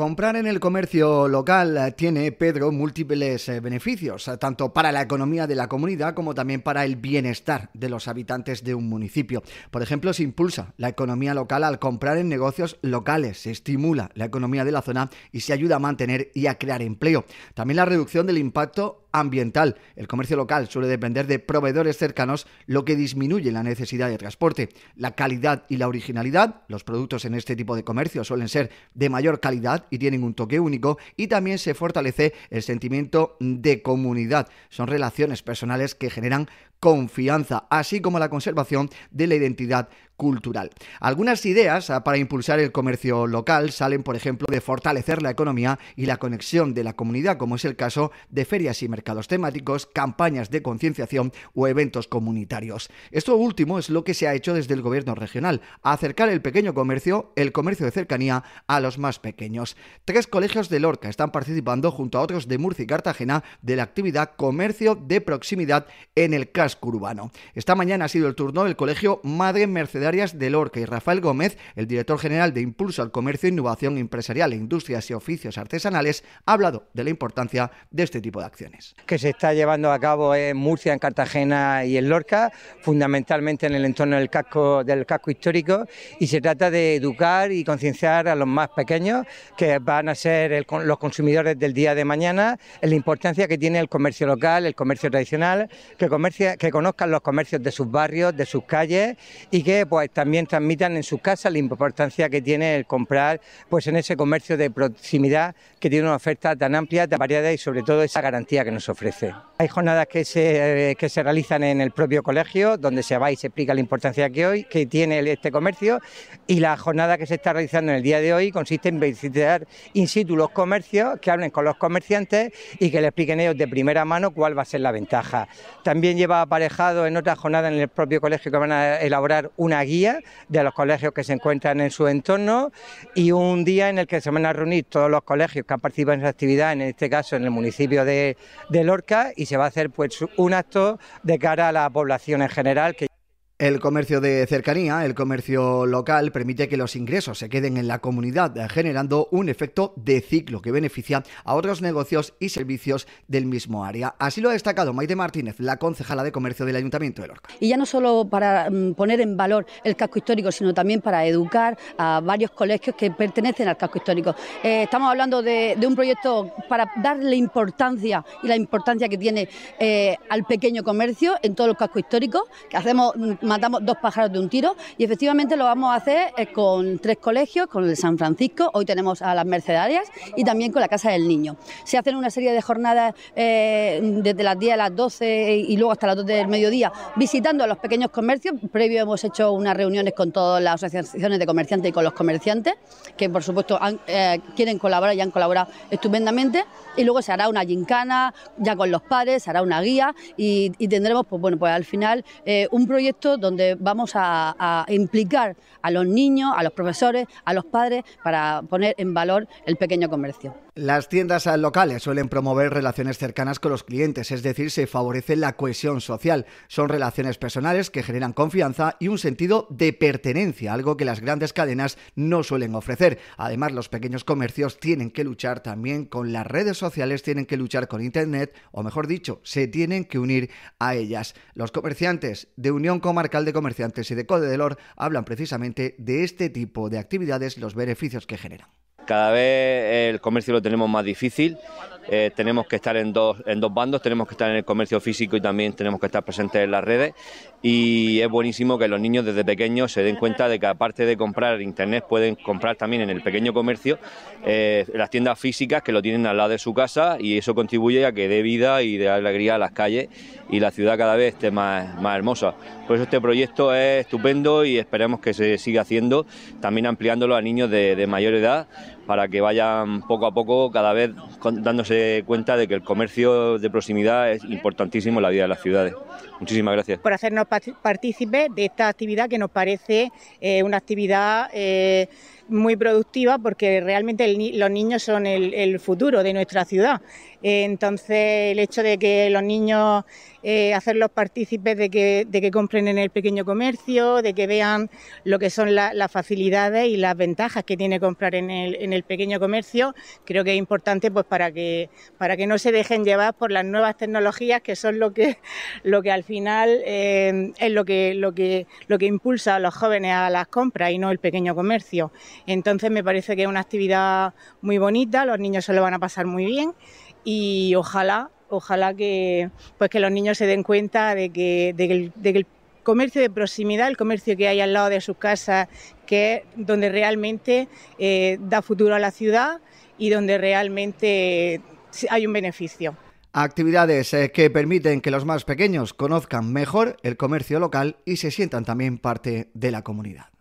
Comprar en el comercio local tiene, Pedro, múltiples eh, beneficios, eh, tanto para la economía de la comunidad como también para el bienestar de los habitantes de un municipio. Por ejemplo, se impulsa la economía local al comprar en negocios locales, se estimula la economía de la zona y se ayuda a mantener y a crear empleo. También la reducción del impacto ambiental. El comercio local suele depender de proveedores cercanos, lo que disminuye la necesidad de transporte. La calidad y la originalidad, los productos en este tipo de comercio suelen ser de mayor calidad y tienen un toque único y también se fortalece el sentimiento de comunidad. Son relaciones personales que generan confianza, así como la conservación de la identidad cultural. Algunas ideas ah, para impulsar el comercio local salen, por ejemplo, de fortalecer la economía y la conexión de la comunidad, como es el caso de ferias y mercados temáticos, campañas de concienciación o eventos comunitarios. Esto último es lo que se ha hecho desde el gobierno regional, acercar el pequeño comercio, el comercio de cercanía, a los más pequeños. Tres colegios de Lorca están participando junto a otros de Murcia y Cartagena de la actividad comercio de proximidad en el casco urbano. Esta mañana ha sido el turno del colegio Madre Mercedes de Lorca y Rafael Gómez, el director general de Impulso al Comercio, Innovación Empresarial, e Industrias y Oficios Artesanales, ha hablado de la importancia de este tipo de acciones. Que se está llevando a cabo en Murcia, en Cartagena y en Lorca, fundamentalmente en el entorno del casco, del casco histórico, y se trata de educar y concienciar a los más pequeños, que van a ser los consumidores del día de mañana, en la importancia que tiene el comercio local, el comercio tradicional, que, que conozcan los comercios de sus barrios, de sus calles y que también transmitan en sus casas la importancia que tiene el comprar pues en ese comercio de proximidad que tiene una oferta tan amplia, tan variada y sobre todo esa garantía que nos ofrece. Hay jornadas que se, eh, que se realizan en el propio colegio, donde se va y se explica la importancia que hoy que tiene este comercio y la jornada que se está realizando en el día de hoy consiste en visitar in situ los comercios, que hablen con los comerciantes y que le expliquen ellos de primera mano cuál va a ser la ventaja. También lleva aparejado en otra jornada en el propio colegio que van a elaborar una guía de los colegios que se encuentran en su entorno y un día en el que se van a reunir todos los colegios que han participado en esa actividad, en este caso en el municipio de, de Lorca, y se va a hacer pues un acto de cara a la población en general. Que el comercio de cercanía, el comercio local, permite que los ingresos se queden en la comunidad, generando un efecto de ciclo que beneficia a otros negocios y servicios del mismo área. Así lo ha destacado Maite Martínez, la concejala de comercio del Ayuntamiento de Lorca. Y ya no solo para mm, poner en valor el casco histórico, sino también para educar a varios colegios que pertenecen al casco histórico. Eh, estamos hablando de, un proyecto para darle importancia y la importancia que tiene eh, al pequeño comercio en todos los cascos históricos, que hacemos mm, matamos dos pájaros de un tiro y efectivamente lo vamos a hacer eh, con tres colegios, con el San Francisco, hoy tenemos a las Mercedarias y también con la Casa del Niño. Se hacen una serie de jornadas eh, desde las 10 a las 12 y luego hasta las 12 del mediodía visitando a los pequeños comercios. Previo hemos hecho unas reuniones con todas las asociaciones de comerciantes y con los comerciantes, que por supuesto eh, quieren colaborar y han colaborado estupendamente. Y luego se hará una gincana ya con los padres, se hará una guía y, tendremos, pues bueno, pues al final un proyecto donde vamos a, implicar a los niños, a los profesores, a los padres para poner en valor el pequeño comercio. Las tiendas locales suelen promover relaciones cercanas con los clientes, es decir, se favorece la cohesión social. Son relaciones personales que generan confianza y un sentido de pertenencia, algo que las grandes cadenas no suelen ofrecer. Además, los pequeños comercios tienen que luchar también con las redes sociales, tienen que luchar con Internet, o mejor dicho, se tienen que unir a ellas. Los comerciantes de Unión Comarcal de Comerciantes y de Or hablan precisamente de este tipo de actividades y los beneficios que generan. Cada vez el comercio lo tenemos más difícil eh, tenemos que estar en dos, en dos bandos, tenemos que estar en el comercio físico y también tenemos que estar presentes en las redes. Y es buenísimo que los niños desde pequeños se den cuenta de que aparte de comprar internet, pueden comprar también en el pequeño comercio eh, las tiendas físicas que lo tienen al lado de su casa y eso contribuye a que dé vida y de alegría a las calles y la ciudad cada vez esté más, hermosa. Por eso este proyecto es estupendo y esperemos que se siga haciendo, también ampliándolo a niños de mayor edad para que vayan poco a poco cada vez dándose se cuenta de que el comercio de proximidad es importantísimo en la vida de las ciudades. Muchísimas gracias. Por hacernos partícipes de esta actividad que nos parece eh, una actividad eh, muy productiva porque realmente los niños son el, el futuro de nuestra ciudad entonces, el hecho de que los niños, eh, hacerlos partícipes de que, de compren en el pequeño comercio, de que vean lo que son las facilidades y las ventajas que tiene comprar en el, pequeño comercio, creo que es importante pues, para, que, para que no se dejen llevar por las nuevas tecnologías, que son lo que, lo que al final eh, es lo que, lo, que, lo que impulsa a los jóvenes a las compras y no el pequeño comercio. Entonces, me parece que es una actividad muy bonita, los niños se lo van a pasar muy bien y ojalá, ojalá pues que, los niños se den cuenta de que, el, comercio de proximidad, el comercio que hay al lado de sus casas, que es donde realmente eh, da futuro a la ciudad y donde realmente hay un beneficio. Actividades eh, que permiten que los más pequeños conozcan mejor el comercio local y se sientan también parte de la comunidad.